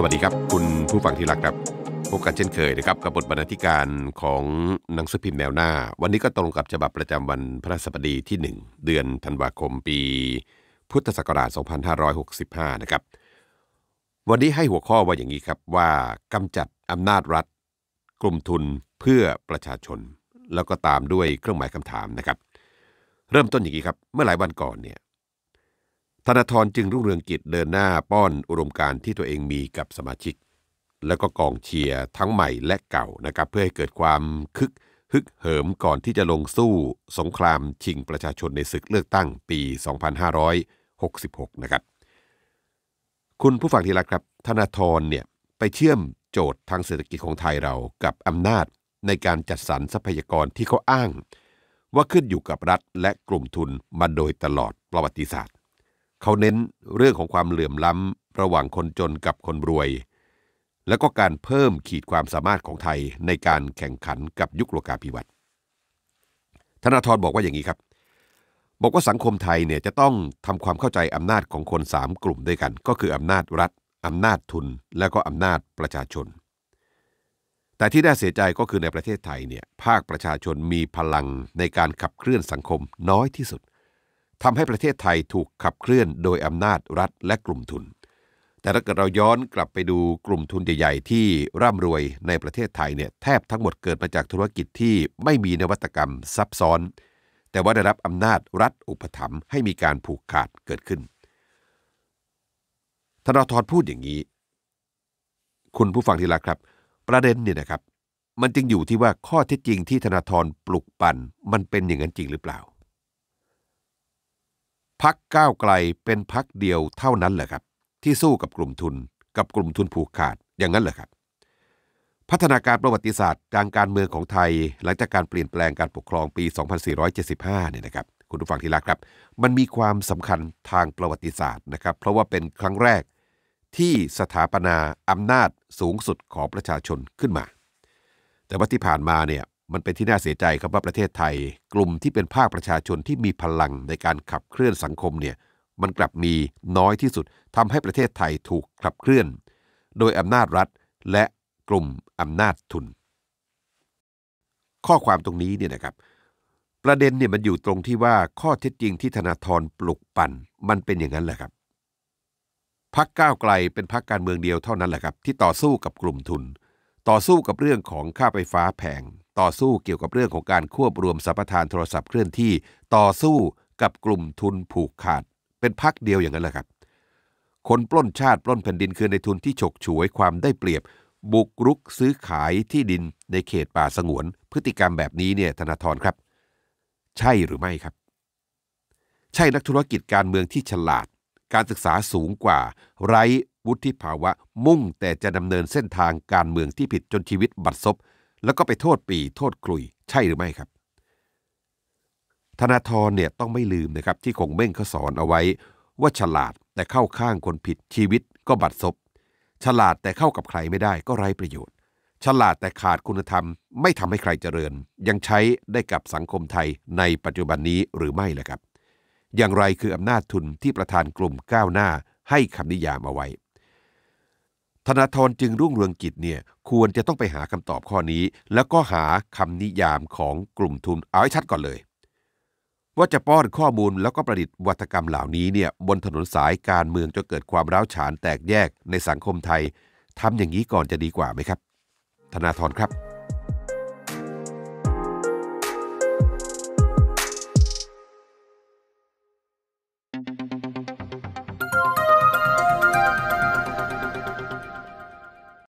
สวัสดีครับคุณผู้ฟังที่รักครับพบกันเช่นเคยนะครับ กับบทบรรณาธิการของหนังสือพิมพ์แนวหน้า วันนี้ก็ตรงกับฉบับประจำวันพระสปดีที่ 1 เดือนธันวาคมปี พุทธศักราช 2565 นะครับวันนี้ให้หัวข้อว่าอย่างนี้ครับว่ากำจัดอำนาจรัฐ กลุ่มทุนเพื่อประชาชน แล้วก็ตามด้วยเครื่องหมายคำถามนะครับ เริ่มต้นอย่างนี้ครับ เมื่อหลายวันก่อนเนี่ยธนาธรจึงรุ่งเรืองกิจเดินหน้าป้อนอุดมการที่ตัวเองมีกับสมาชิก และก็กองเชียร์ทั้งใหม่และเก่านะครับเพื่อให้เกิดความคึกฮึกเหิมก่อนที่จะลงสู้สงครามชิงประชาชนในศึกเลือกตั้งปี 2566 นะครับ คุณผู้ฟังที่รักครับ ธนาธรเนี่ย ไปเชื่อมโจทย์ทางเศรษฐกิจของไทยเรากับอำนาจในการจัดสรรทรัพยากรที่เขาอ้าง ว่าขึ้นอยู่กับรัฐและกลุ่มทุนมาโดยตลอดประวัติศาสตร์เขาเน้นเรื่องของความเหลื่อมล้ำระหว่างคนจนกับคนรวย และก็การเพิ่มขีดความสามารถของไทยในการแข่งขันกับยุคโลกาภิวัตน์ ธนาธรบอกว่าอย่างนี้ครับบอกว่าสังคมไทยเนี่ยจะต้องทำความเข้าใจอำนาจของคน 3 กลุ่มด้วยกัน ก็คืออำนาจรัฐอำนาจทุนและก็อำนาจประชาชน แต่ที่น่าเสียใจก็คือในประเทศไทยเนี่ยภาคประชาชนมีพลังในการขับเคลื่อนสังคมน้อยที่สุดทำให้ประเทศไทยถูกขับเคลื่อน โดยอำนาจรัฐและกลุ่มทุน แต่ถ้าเกิดเราย้อนกลับไปดูกลุ่มทุนใหญ่ๆ ที่ร่ำรวยในประเทศไทยเนี่ยแทบทั้งหมดเกิดมาจากธุรกิจที่ไม่มีนวัตกรรมซับซ้อน แต่ว่าได้รับอำนาจรัฐอุปถัมภ์ให้มีการผูกขาดเกิดขึ้น ธนาธรพูดอย่างนี้ คุณผู้ฟังที่รักครับ ประเด็นเนี่ยนะครับ มันจึงอยู่ที่ว่าข้อเท็จจริงที่ธนาธรปลุกปั่น มันเป็นอย่างนั้นจริงหรือเปล่าพักก้าวไกลเป็นพักเดียวเท่านั้นเหรอครับ ที่สู้กับกลุ่มทุน กับกลุ่มทุนผูกขาดอย่างนั้นเหรอครับ พัฒนาการประวัติศาสตร์ทางการเมืองของไทย หลังจากการเปลี่ยนแปลงการปกครองปี 2475 เนี่ยนะครับ คุณผู้ฟังที่รักครับ มันมีความสำคัญทางประวัติศาสตร์นะครับ เพราะว่าเป็นครั้งแรกที่สถาปนาอำนาจสูงสุดของประชาชนขึ้นมา แต่ว่าที่ผ่านมาเนี่ยมันเป็นที่น่าเสียใจครับว่าประเทศไทย กลุ่มที่เป็นภาคประชาชนที่มีพลังในการขับเคลื่อนสังคมเนี่ยมันกลับมีน้อยที่สุดทำให้ประเทศไทยถูกขับเคลื่อน โดยอำนาจรัฐและกลุ่มอำนาจทุน ข้อความตรงนี้เนี่ยนะครับประเด็นเนี่ยมันอยู่ตรงที่ว่าข้อเท็จจริงที่ธนาธรปลุกปั่น มันเป็นอย่างนั้นแหละครับพักก้าวไกลเป็นพักการเมืองเดียวเท่านั้นแหละครับที่ต่อสู้กับกลุ่มทุน ต่อสู้กับเรื่องของค่าไฟฟ้าแพงต่อสู้เกี่ยวกับเรื่องของการควบรวมสัมปทานโทรศัพท์เคลื่อนที่ ต่อสู้กับกลุ่มทุนผูกขาด เป็นพักเดียวอย่างนั้นแหละครับ คนปล้นชาติปล้นแผ่นดินคือในทุนที่ฉกฉวยความได้เปรียบ บุกรุกซื้อขายที่ดินในเขตป่าสงวน พฤติกรรมแบบนี้เนี่ยธนาธรครับ ใช่หรือไม่ครับ ใช่นักธุรกิจการเมืองที่ฉลาด การศึกษาสูงกว่า ไร้วุฒิภาวะมุ่งแต่จะดำเนินเส้นทางการเมืองที่ผิดจนชีวิต บัดซบแล้วก็ไปโทษปี โทษคลุย ใช่หรือไม่ครับ ธนาธรเนี่ยต้องไม่ลืมนะครับที่คงเม่งเขาสอนเอาไว้ ว่าฉลาดแต่เข้าข้างคนผิดชีวิตก็บัดซบ ฉลาดแต่เข้ากับใครไม่ได้ก็ไร้ประโยชน์ ฉลาดแต่ขาดคุณธรรมไม่ทำให้ใครเจริญ ยังใช้ได้กับสังคมไทยในปัจจุบันนี้หรือไม่ล่ะครับ อย่างไรคืออำนาจทุนที่ประธานกลุ่มก้าวหน้าให้คำนิยามเอาไว้ธนาธรจึงรุ่งเรืองกิจเนี่ยควรจะต้องไปหาคำตอบข้อนี้ แล้วก็หาคำนิยามของกลุ่มทุนเอาให้ชัดก่อนเลย ว่าจะป้อนข้อมูลแล้วก็ประดิษฐ์วัตกรรมเหล่านี้เนี่ยบนถนนสายการเมืองจะเกิดความร้าวฉานแตกแยกในสังคมไทยทำอย่างนี้ก่อนจะดีกว่าไหมครับ ธนาธรครับ